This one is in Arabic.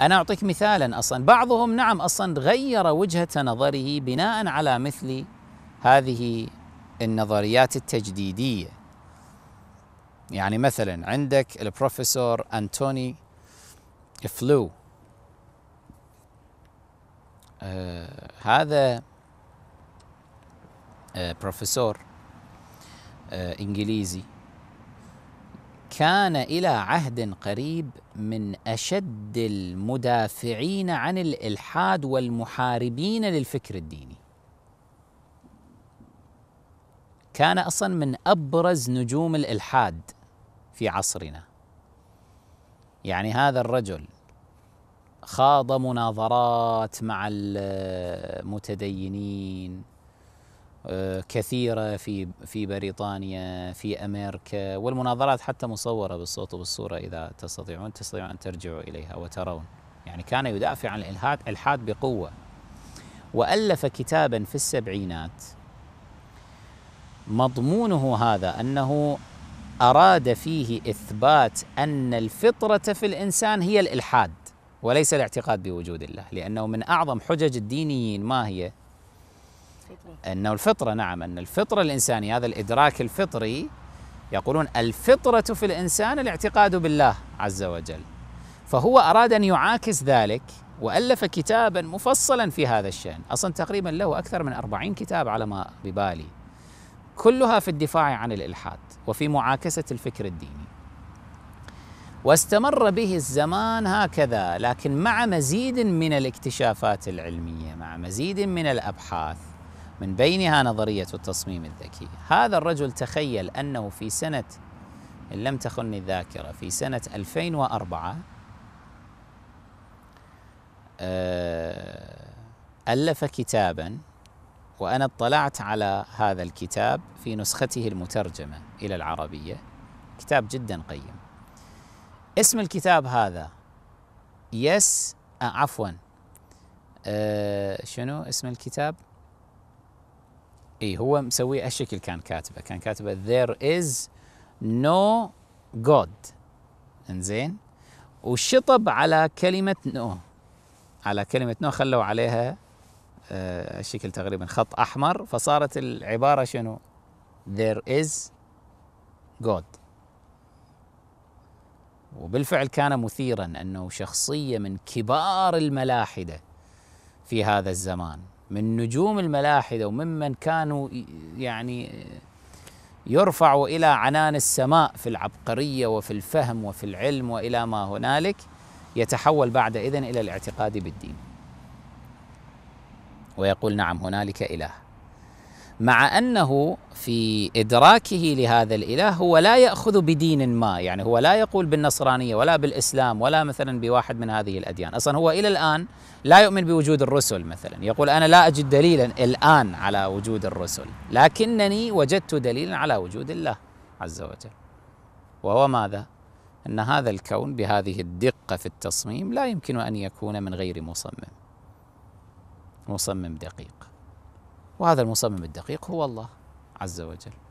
أنا أعطيك مثالا أصلا بعضهم نعم أصلا غير وجهة نظره بناء على مثل هذه النظريات التجديدية يعني مثلا عندك البروفيسور أنتوني فلو آه هذا آه بروفيسور آه إنجليزي كان الى عهد قريب من اشد المدافعين عن الالحاد والمحاربين للفكر الديني كان اصلا من ابرز نجوم الالحاد في عصرنا يعني هذا الرجل خاض مناظرات مع المتدينين آه، كثيرة في في بريطانيا في أمريكا والمناظرات حتى مصورة بالصوت وبالصورة إذا تستطيعون تستطيعون أن ترجعوا إليها وترون يعني كان يدافع عن الإلحاد الحاد بقوة وألف كتابا في السبعينات مضمونه هذا أنه أراد فيه إثبات أن الفطرة في الإنسان هي الإلحاد وليس الاعتقاد بوجود الله لأنه من أعظم حجج الدينيين ما هي الفطري أنه الفطرة نعم أن الفطرة الإنسانية هذا الإدراك الفطري يقولون الفطرة في الإنسان الاعتقاد بالله عز وجل فهو أراد أن يعاكس ذلك وألف كتابا مفصلا في هذا الشأن أصلا تقريبا له أكثر من أربعين كتاب على ما ببالي كلها في الدفاع عن الإلحاد وفي معاكسة الفكر الديني واستمر به الزمان هكذا لكن مع مزيد من الاكتشافات العلميه مع مزيد من الابحاث من بينها نظرية التصميم الذكي هذا الرجل تخيل أنه في سنة إن لم تخني الذاكرة في سنة 2004 آه، ألف كتابا وأنا اطلعت على هذا الكتاب في نسخته المترجمة إلى العربية كتاب جدا قيم اسم الكتاب هذا يس آه، عفوا آه، شنو اسم الكتاب اي هو مسوي هالشكل كان كاتبه كان كاتبه there is no god انزين وشطب على كلمة نو على كلمة نو خلوا عليها آه الشكل تقريبا خط أحمر فصارت العبارة شنو there is God وبالفعل كان مثيرا أنه شخصية من كبار الملاحدة في هذا الزمان من نجوم الملاحدة وممن كانوا يعني يرفع إلى عنان السماء في العبقرية وفي الفهم وفي العلم وإلى ما هنالك يتحول بعد إذن إلى الاعتقاد بالدين ويقول نعم هنالك إله مع انه في ادراكه لهذا الاله هو لا ياخذ بدين ما، يعني هو لا يقول بالنصرانيه ولا بالاسلام ولا مثلا بواحد من هذه الاديان، اصلا هو الى الان لا يؤمن بوجود الرسل مثلا، يقول انا لا اجد دليلا الان على وجود الرسل، لكنني وجدت دليلا على وجود الله عز وجل. وهو ماذا؟ ان هذا الكون بهذه الدقه في التصميم لا يمكن ان يكون من غير مصمم. مصمم دقيق. وهذا المصمم الدقيق هو الله عز وجل